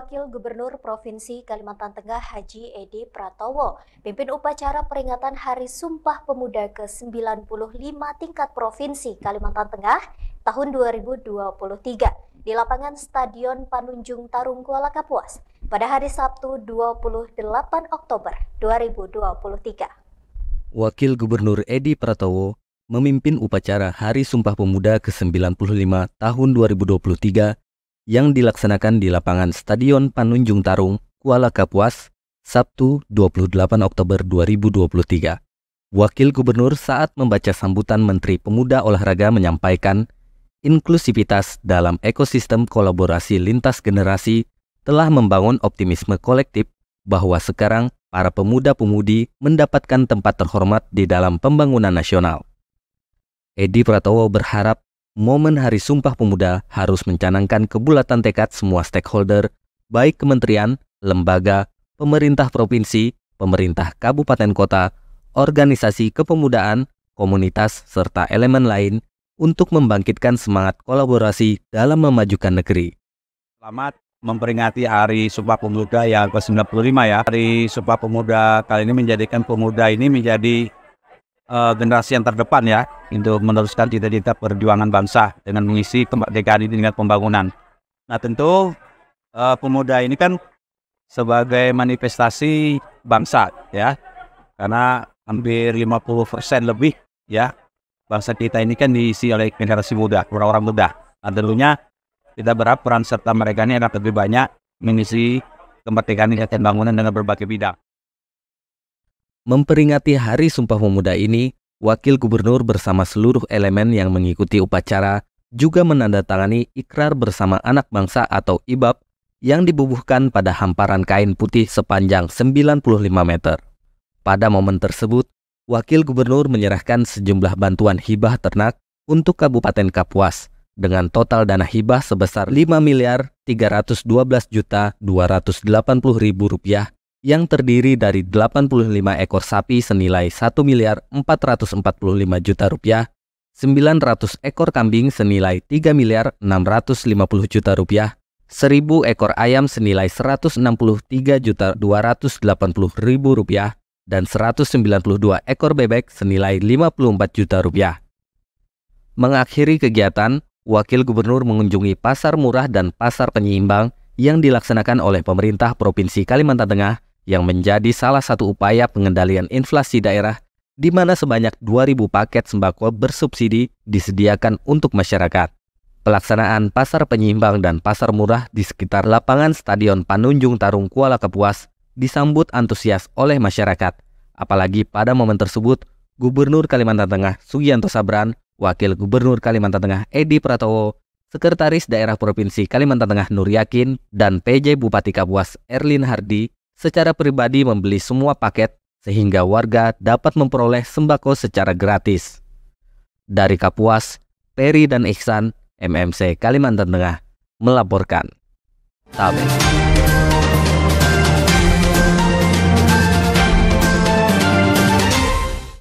Wakil Gubernur Provinsi Kalimantan Tengah Haji Edi Pratowo, pimpin upacara peringatan Hari Sumpah Pemuda ke-95 tingkat Provinsi Kalimantan Tengah tahun 2023 di lapangan Stadion Panunjung Tarung Kuala Kapuas pada hari Sabtu 28 Oktober 2023. Wakil Gubernur Edi Pratowo memimpin upacara Hari Sumpah Pemuda ke-95 tahun 2023 yang dilaksanakan di lapangan Stadion Panunjung Tarung, Kuala Kapuas, Sabtu 28 Oktober 2023. Wakil Gubernur saat membaca sambutan Menteri Pemuda Olahraga menyampaikan, inklusivitas dalam ekosistem kolaborasi lintas generasi telah membangun optimisme kolektif bahwa sekarang para pemuda-pemudi mendapatkan tempat terhormat di dalam pembangunan nasional. Edi Pratowo berharap momen Hari Sumpah Pemuda harus mencanangkan kebulatan tekad semua stakeholder, baik kementerian, lembaga, pemerintah provinsi, pemerintah kabupaten kota, organisasi kepemudaan, komunitas, serta elemen lain untuk membangkitkan semangat kolaborasi dalam memajukan negeri. Selamat memperingati Hari Sumpah Pemuda yang ke-95 ya. Hari Sumpah Pemuda kali ini menjadikan pemuda ini menjadi uh, generasi yang terdepan ya untuk meneruskan cita-cita perjuangan bangsa dengan mengisi kemerdekaan ini dengan pembangunan. Nah tentu uh, pemuda ini kan sebagai manifestasi bangsa ya karena hampir 50% lebih ya bangsa kita ini kan diisi oleh generasi muda orang-orang muda nah, tentunya kita berharap peran serta mereka ini akan lebih banyak mengisi kemerdekaan dan pembangunan dengan berbagai bidang Memperingati Hari Sumpah Pemuda ini, Wakil Gubernur bersama seluruh elemen yang mengikuti upacara juga menandatangani ikrar bersama anak bangsa atau IBAB yang dibubuhkan pada hamparan kain putih sepanjang 95 meter. Pada momen tersebut, Wakil Gubernur menyerahkan sejumlah bantuan hibah ternak untuk Kabupaten Kapuas dengan total dana hibah sebesar 5 miliar 312 juta 280 ribu rupiah yang terdiri dari 85 ekor sapi senilai 1 miliar 445 juta rupiah, 900 ekor kambing senilai 3 miliar 650 juta rupiah, 1000 ekor ayam senilai 163 juta 280 ribu rupiah, dan 192 ekor bebek senilai 54 juta rupiah. Mengakhiri kegiatan, Wakil Gubernur mengunjungi pasar murah dan pasar penyeimbang yang dilaksanakan oleh pemerintah Provinsi Kalimantan Tengah yang menjadi salah satu upaya pengendalian inflasi daerah di mana sebanyak 2.000 paket sembako bersubsidi disediakan untuk masyarakat. Pelaksanaan pasar penyimbang dan pasar murah di sekitar lapangan Stadion Panunjung Tarung Kuala Kepuas disambut antusias oleh masyarakat. Apalagi pada momen tersebut, Gubernur Kalimantan Tengah Sugianto Sabran, Wakil Gubernur Kalimantan Tengah Edi Pratowo, Sekretaris Daerah Provinsi Kalimantan Tengah Nur Yakin, dan PJ Bupati Kapuas Erlin Hardi secara pribadi membeli semua paket sehingga warga dapat memperoleh sembako secara gratis. Dari Kapuas, Peri dan Iksan, MMC Kalimantan Tengah, melaporkan. Amin.